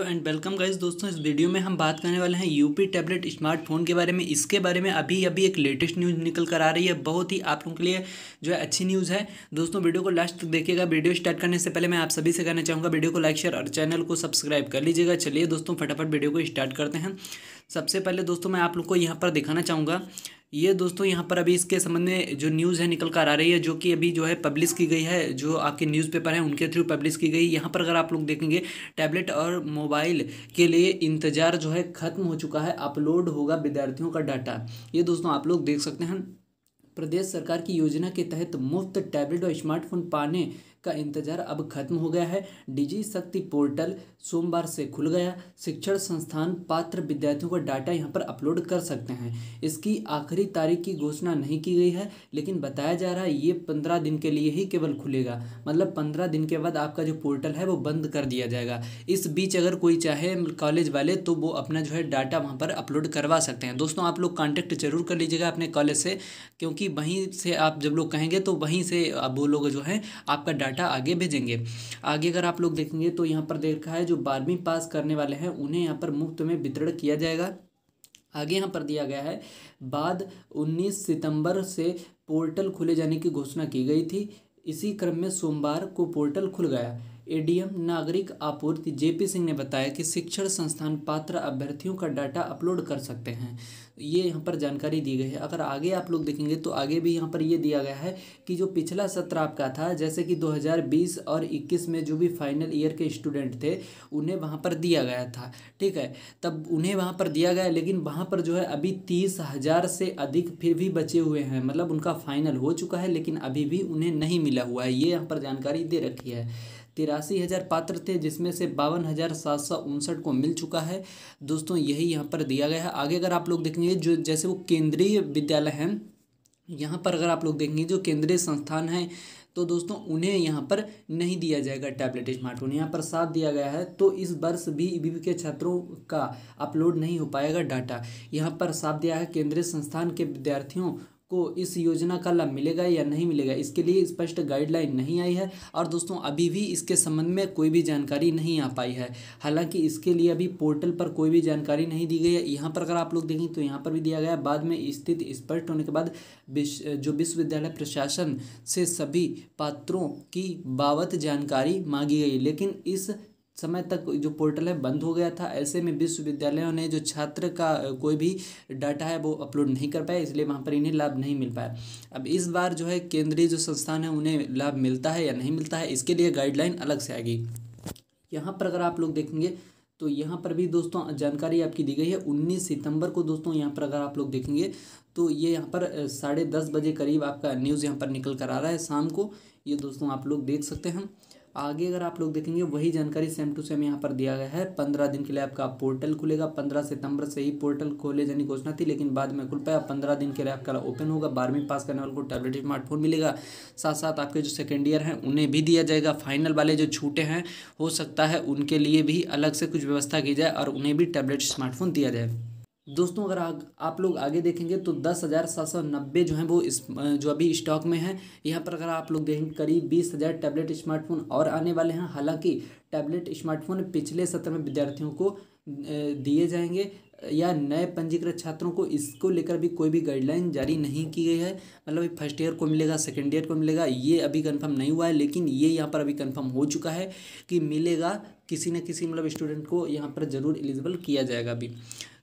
and welcome guys दोस्तों इस video में हम बात करने वाले हैं यूपी टैबलेट स्मार्टफोन के बारे में इसके बारे में अभी अभी एक लेटेस्ट न्यूज़ निकल कर आ रही है बहुत ही आप लोगों के लिए जो है अच्छी न्यूज़ है दोस्तों वीडियो को लास्ट तक देखिएगा वीडियो स्टार्ट करने से पहले मैं आप सभी से कहना चाहूँगा वीडियो को लाइक शेयर और चैनल को सब्सक्राइब कर लीजिएगा चलिए दोस्तों फटाफट वीडियो को स्टार्ट करते हैं सबसे पहले दोस्तों मैं आप लोग को यहाँ पर दिखाना चाहूँगा ये दोस्तों यहाँ पर अभी इसके संबंध में जो न्यूज़ है निकल कर आ रही है जो कि अभी जो है पब्लिश की गई है जो आपके न्यूज़पेपर हैं उनके थ्रू पब्लिश की गई यहाँ पर अगर आप लोग देखेंगे टैबलेट और मोबाइल के लिए इंतज़ार जो है ख़त्म हो चुका है अपलोड होगा विद्यार्थियों का डाटा ये दोस्तों आप लोग देख सकते हैं प्रदेश सरकार की योजना के तहत मुफ्त टैबलेट और स्मार्टफोन पाने का इंतजार अब खत्म हो गया है डिजी शक्ति पोर्टल सोमवार से खुल गया शिक्षण संस्थान पात्र विद्यार्थियों का डाटा यहां पर अपलोड कर सकते हैं इसकी आखिरी तारीख की घोषणा नहीं की गई है लेकिन बताया जा रहा है ये पंद्रह दिन के लिए ही केवल खुलेगा मतलब पंद्रह दिन के बाद आपका जो पोर्टल है वो बंद कर दिया जाएगा इस बीच अगर कोई चाहे कॉलेज वाले तो वो अपना जो है डाटा वहाँ पर अपलोड करवा सकते हैं दोस्तों आप लोग कॉन्टैक्ट जरूर कर लीजिएगा अपने कॉलेज से क्योंकि कि वहीं से आप जब लोग कहेंगे तो वहीं से वो लोग जो है आपका डाटा आगे भेजेंगे आगे अगर आप लोग देखेंगे तो यहाँ पर देखा है जो बारहवीं पास करने वाले हैं उन्हें यहाँ पर मुफ्त में वितरण किया जाएगा आगे यहाँ पर दिया गया है बाद 19 सितंबर से पोर्टल खुले जाने की घोषणा की गई थी इसी क्रम में सोमवार को पोर्टल खुल गया एडीएम नागरिक आपूर्ति जेपी सिंह ने बताया कि शिक्षण संस्थान पात्र अभ्यर्थियों का डाटा अपलोड कर सकते हैं ये यहाँ पर जानकारी दी गई है अगर आगे आप लोग देखेंगे तो आगे भी यहाँ पर ये दिया गया है कि जो पिछला सत्र आपका था जैसे कि 2020 और 21 में जो भी फाइनल ईयर के स्टूडेंट थे उन्हें वहाँ पर दिया गया था ठीक है तब उन्हें वहाँ पर दिया गया लेकिन वहाँ पर जो है अभी तीस हज़ार से अधिक फिर भी बचे हुए हैं मतलब उनका फाइनल हो चुका है लेकिन अभी भी उन्हें नहीं मिला हुआ है ये यहाँ पर जानकारी दे रखी है तिरासी हज़ार पात्र थे जिसमें से बावन हज़ार सात सौ उनसठ को मिल चुका है दोस्तों यही यहाँ पर दिया गया है आगे अगर आप लोग देखेंगे जो जैसे वो केंद्रीय विद्यालय हैं यहाँ पर अगर आप लोग देखेंगे जो केंद्रीय संस्थान हैं तो दोस्तों उन्हें यहाँ पर नहीं दिया जाएगा टैबलेट स्मार्टफोन यहाँ पर साथ दिया गया है तो इस वर्ष भी ई के छात्रों का अपलोड नहीं हो पाएगा डाटा यहाँ पर साथ दिया है केंद्रीय संस्थान के विद्यार्थियों को इस योजना का लाभ मिलेगा या नहीं मिलेगा इसके लिए स्पष्ट इस गाइडलाइन नहीं आई है और दोस्तों अभी भी इसके संबंध में कोई भी जानकारी नहीं आ पाई है हालांकि इसके लिए अभी पोर्टल पर कोई भी जानकारी नहीं दी गई है यहाँ पर अगर आप लोग देखें तो यहाँ पर भी दिया गया बाद में स्थिति स्पष्ट होने के बाद जो विश्वविद्यालय प्रशासन से सभी पात्रों की बाबत जानकारी मांगी गई लेकिन इस समय तक जो पोर्टल है बंद हो गया था ऐसे में विश्वविद्यालयों ने जो छात्र का कोई भी डाटा है वो अपलोड नहीं कर पाया इसलिए वहाँ पर इन्हें लाभ नहीं मिल पाया अब इस बार जो है केंद्रीय जो संस्थान है उन्हें लाभ मिलता है या नहीं मिलता है इसके लिए गाइडलाइन अलग से आएगी यहाँ पर अगर आप लोग देखेंगे तो यहाँ पर भी दोस्तों जानकारी आपकी दी गई है उन्नीस सितंबर को दोस्तों यहाँ पर अगर आप लोग देखेंगे तो ये यहाँ पर साढ़े दस बजे करीब आपका न्यूज़ यहाँ पर निकल कर आ रहा है शाम को ये दोस्तों आप लोग देख सकते हैं आगे अगर आप लोग देखेंगे वही जानकारी सेम टू सेम यहाँ पर दिया गया है पंद्रह दिन के लिए आपका पोर्टल खुलेगा पंद्रह सितंबर से ही पोर्टल खोले जाने की घोषणा थी लेकिन बाद में खुल पाया पंद्रह दिन के लिए आपका ओपन होगा बारहवीं पास करने वालों को टैबलेट स्मार्टफोन मिलेगा साथ साथ आपके जो सेकेंड ईयर हैं उन्हें भी दिया जाएगा फाइनल वाले जो छूटे हैं हो सकता है उनके लिए भी अलग से कुछ व्यवस्था की जाए और उन्हें भी टैबलेट स्मार्टफोन दिया जाए दोस्तों अगर आग, आप लोग आगे देखेंगे तो दस हज़ार सात सौ नब्बे जो हैं वो इस जो अभी स्टॉक में हैं यहाँ पर अगर आप लोग देखेंगे करीब बीस हज़ार टैबलेट स्मार्टफोन और आने वाले हैं हालांकि टैबलेट स्मार्टफोन पिछले सत्र में विद्यार्थियों को दिए जाएंगे या नए पंजीकृत छात्रों को इसको लेकर भी कोई भी गाइडलाइन जारी नहीं की गई है मतलब फर्स्ट ईयर को मिलेगा सेकेंड ईयर को मिलेगा ये अभी कन्फर्म नहीं हुआ है लेकिन ये यहाँ पर अभी कन्फर्म हो चुका है कि मिलेगा किसी न किसी मतलब स्टूडेंट को यहाँ पर ज़रूर एलिजिबल किया जाएगा अभी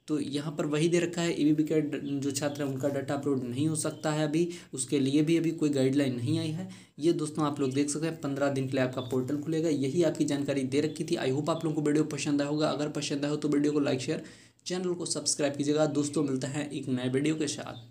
तो यहाँ पर वही दे रखा है ई के जो छात्र हैं उनका डाटा अपलोड नहीं हो सकता है अभी उसके लिए भी अभी कोई गाइडलाइन नहीं आई है ये दोस्तों आप लोग देख सकते हैं पंद्रह दिन के लिए आपका पोर्टल खुलेगा यही आपकी जानकारी दे रखी थी आई होप आप लोगों को वीडियो पसंद आया होगा अगर पसंद आया हो तो वीडियो को लाइक शेयर चैनल को सब्सक्राइब कीजिएगा दोस्तों मिलता है एक नए वीडियो के साथ